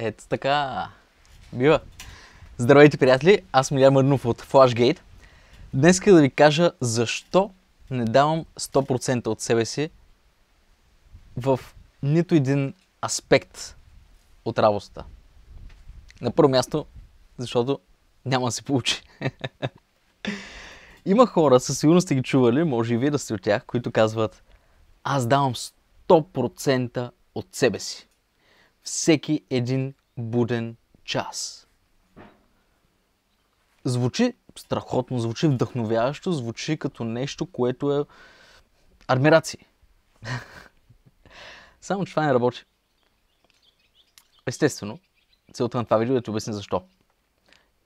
Ето така. Бива. Здравейте, приятели! Аз съм Илья Мърнов от Flashgate. Днес искам да ви кажа защо не давам 100% от себе си в нито един аспект от работата. На първо място, защото няма да се получи. Има хора, със сигурност сте ги чували, може и вие да сте от тях, които казват аз давам 100% от себе си всеки един буден час. Звучи страхотно, звучи вдъхновяващо, звучи като нещо, което е адмирации. Само, че това не работи. Естествено, целта на това видео е да ти обясня защо.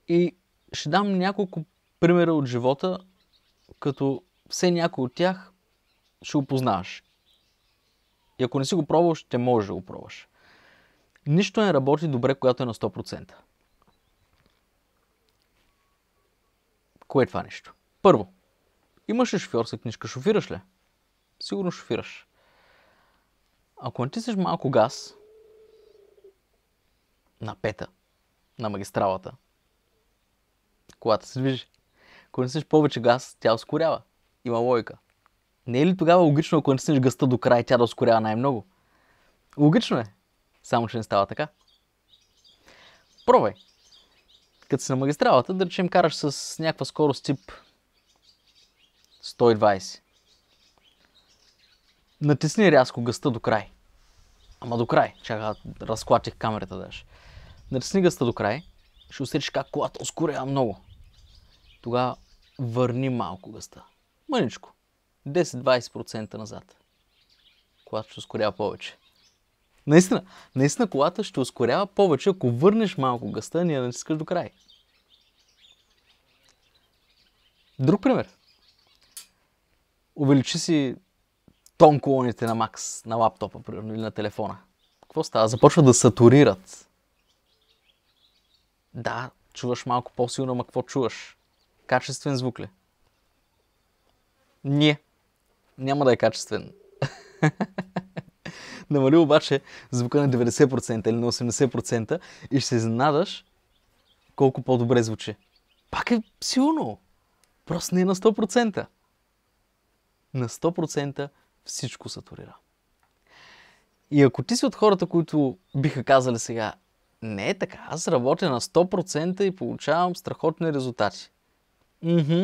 И ще дам няколко примера от живота, като все някой от тях ще го познаваш. И ако не си го пробваш, ще можеш да го пробваш. Нищо не работи добре, когато е на 100%. Кое е това нещо? Първо, имаш ли шофьорска книжка? Шофираш ли? Сигурно шофираш. Ако натиснеш малко газ на пета, на магистралата, колата се движи. Ако натиснеш повече газ, тя ускорява. Има логика. Не е ли тогава логично, ако натиснеш гъста до край, тя да ускорява най-много? Логично е. Само, че не става така. Пробай. Като си на магистралата, да речем караш с някаква скорост тип 120. Натисни рязко гъста до край. Ама до край. Чака, разклатих камерата даже. Натисни гъста до край. Ще усетиш как колата ускорява много. Тогава върни малко гъста. Мъничко. 10-20% назад. Колата ще ускорява повече. Наистина, наистина колата ще ускорява повече, ако върнеш малко гъста, ние да натискаш до край. Друг пример. Увеличи си тон колоните на Макс, на лаптопа, примерно, или на телефона. Какво става? Започва да сатурират. Да, чуваш малко по-силно, ма какво чуваш? Качествен звук ли? Не. Няма да е качествен. намали обаче звука на 90% или на 80% и ще се изненадаш колко по-добре звучи. Пак е силно. Просто не е на 100%. На 100% всичко сатурира. И ако ти си от хората, които биха казали сега, не е така, аз работя на 100% и получавам страхотни резултати. Мхм.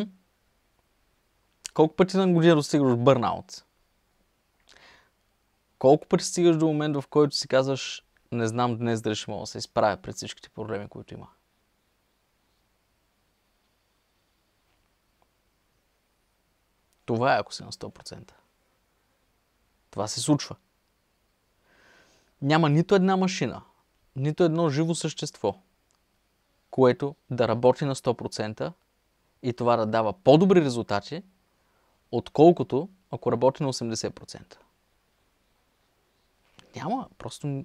Колко пъти на година достигаш бърнаут? Колко пъти стигаш до момент, в който си казваш, не знам днес дали ще мога да се изправя пред всичките проблеми, които има? Това е ако си на 100%. Това се случва. Няма нито една машина, нито едно живо същество, което да работи на 100% и това да дава по-добри резултати, отколкото ако работи на 80%. Няма, просто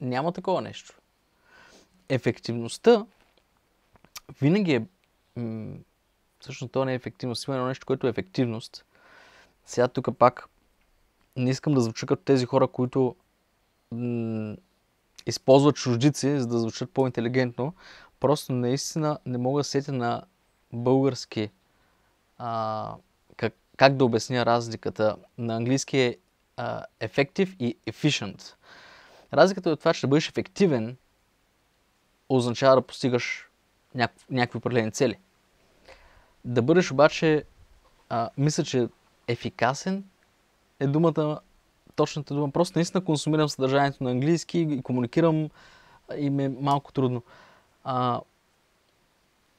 няма такова нещо. Ефективността винаги е... М- всъщност то не е ефективност, има едно нещо, което е ефективност. Сега тук пак не искам да звуча като тези хора, които м- използват чуждици, за да звучат по-интелигентно. Просто наистина не мога да сетя на български а, как, как да обясня разликата. На английски е Ефектив effective и efficient. Разликата е от това, че да бъдеш ефективен, означава да постигаш няк... някакви определени цели. Да бъдеш обаче, мисля, че ефикасен е думата, точната дума. Просто наистина консумирам съдържанието на английски и комуникирам и ми е малко трудно. А,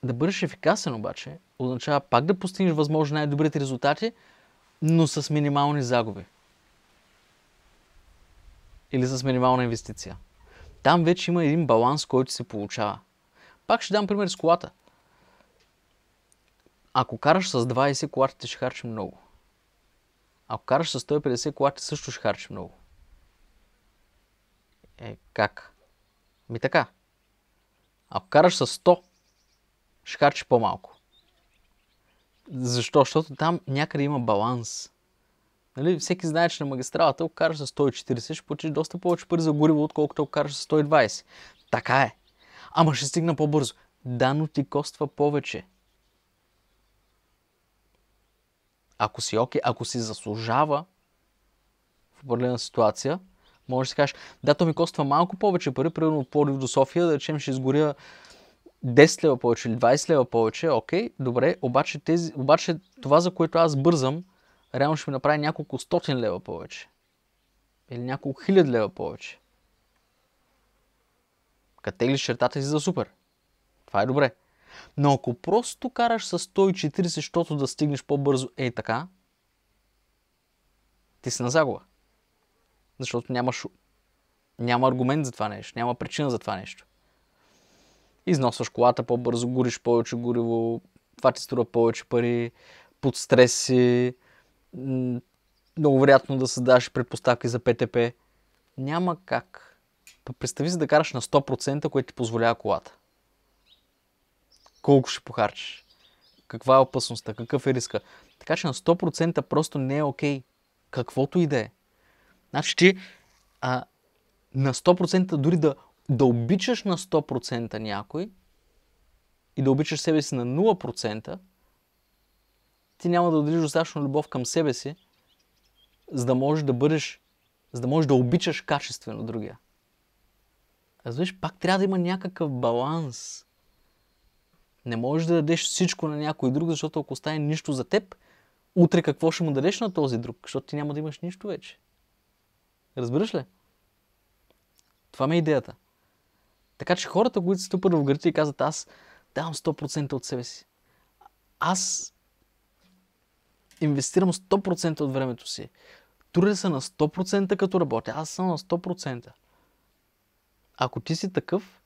да бъдеш ефикасен обаче означава пак да постигнеш възможно най-добрите резултати, но с минимални загуби или с минимална инвестиция. Там вече има един баланс, който се получава. Пак ще дам пример с колата. Ако караш с 20, колата ще харчи много. Ако караш с 150, колата също ще харчи много. Е, как? Ми така. Ако караш с 100, ще харчи по-малко. Защо? Защото там някъде има баланс. Нали, всеки знае, че на магистралата, ако караш с 140, ще платиш доста повече пари за гориво, отколкото ако караш с 120. Така е. Ама ще стигна по-бързо. Да, но ти коства повече. Ако си окей, okay, ако си заслужава в определена ситуация, може да си кажеш, да, то ми коства малко повече пари, примерно от Плодив до София, да речем ще изгоря 10 лева повече или 20 лева повече, окей, okay, добре, обаче, тези, обаче това, за което аз бързам, реално ще ми направи няколко стотин лева повече. Или няколко хиляд лева повече. Категлиш чертата си за супер. Това е добре. Но ако просто караш с 140, защото да стигнеш по-бързо ей така, ти си на загуба. Защото нямаш, няма аргумент за това нещо, няма причина за това нещо. Износваш колата по-бързо, гориш повече гориво, това ти струва повече пари, под стрес си, много вероятно да създаваш предпоставки за ПТП. Няма как. Представи си да караш на 100%, което ти позволява колата. Колко ще похарчиш? Каква е опасността? Какъв е риска? Така че на 100% просто не е окей. Okay. Каквото и да е. Значи ти а, на 100% дори да, да обичаш на 100% някой и да обичаш себе си на 0%, ти няма да отделиш достатъчно любов към себе си, за да можеш да бъдеш, за да можеш да обичаш качествено другия. Разбираш, пак трябва да има някакъв баланс. Не можеш да дадеш всичко на някой друг, защото ако стане нищо за теб, утре какво ще му дадеш на този друг, защото ти няма да имаш нищо вече. Разбираш ли? Това ме е идеята. Така че хората, които се стъпат в гърти и казват, аз давам 100% от себе си. Аз инвестирам 100% от времето си. Туря се на 100% като работя. Аз съм на 100%. Ако ти си такъв,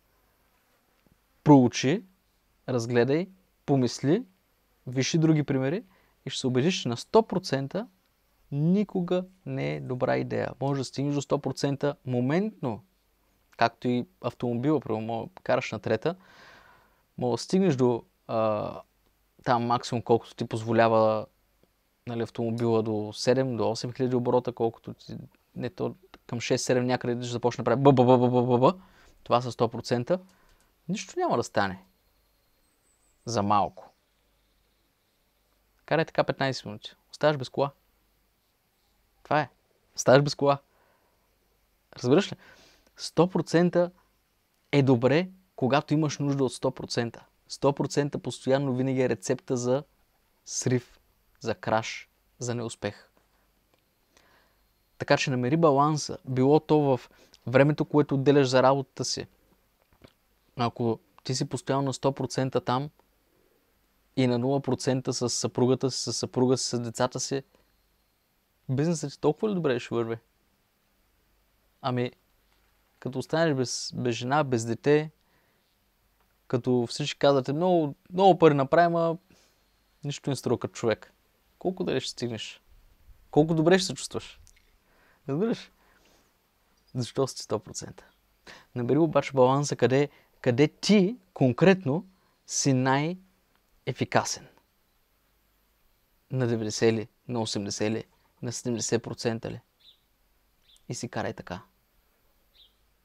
проучи, разгледай, помисли, виши други примери и ще се убедиш, че на 100% никога не е добра идея. Може да стигнеш до 100% моментно, както и автомобила, примерно, караш на трета, може да стигнеш до а, там максимум, колкото ти позволява нали, автомобила до 7, до 8 хиляди оборота, колкото не то към 6-7 някъде ще започне да прави бъбъбъбъбъбъбъ, това са 100%, нищо няма да стане. За малко. Карай така 15 минути. Оставаш без кола. Това е. Оставаш без кола. Разбираш ли? 100% е добре, когато имаш нужда от 100%. 100% постоянно винаги е рецепта за срив за краш, за неуспех. Така че намери баланса, било то в времето, което отделяш за работата си. Ако ти си постоянно на 100% там и на 0% с съпругата си, с съпруга си, с децата си, бизнесът ти толкова ли добре ще върви? Ами, като останеш без, без жена, без дете, като всички казвате, много, много пари направим, а нищо не струва като човек колко далеч ще стигнеш? Колко добре ще се чувстваш? Разбираш? Защо си 100%? Набери обаче баланса къде, къде ти конкретно си най-ефикасен. На 90 ли? На 80 ли? На 70% ли? И си карай така.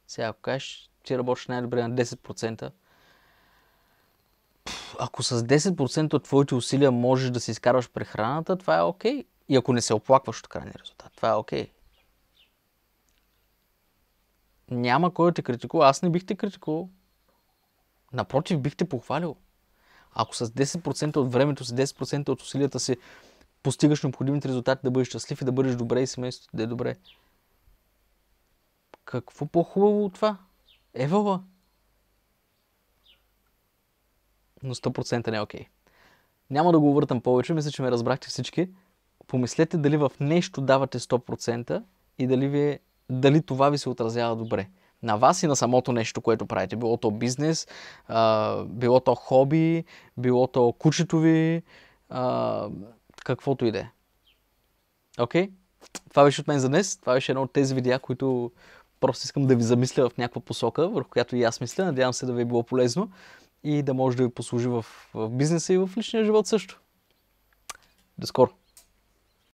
Сега, ако кажеш, ти работиш най-добре на 10%, ако с 10% от твоите усилия можеш да си изкарваш прехраната, това е окей. Okay. И ако не се оплакваш от крайния резултат, това е окей. Okay. Няма кой да те критикува. Аз не бих те критикувал. Напротив, бих те похвалил. Ако с 10% от времето си, 10% от усилията си постигаш необходимите резултати, да бъдеш щастлив и да бъдеш добре и семейството да е добре. Какво по-хубаво от това? Евала, но 100% не е окей. Няма да го въртам повече, мисля, че ме разбрахте всички. Помислете дали в нещо давате 100% и дали, ви, е, дали това ви се отразява добре. На вас и на самото нещо, което правите. Било то бизнес, а, било то хоби, било то кучето ви, а, каквото и да е. Окей? Това беше от мен за днес. Това беше едно от тези видеа, които просто искам да ви замисля в някаква посока, върху която и аз мисля. Надявам се да ви е било полезно и да може да ви послужи в, в бизнеса и в личния живот също. До скоро!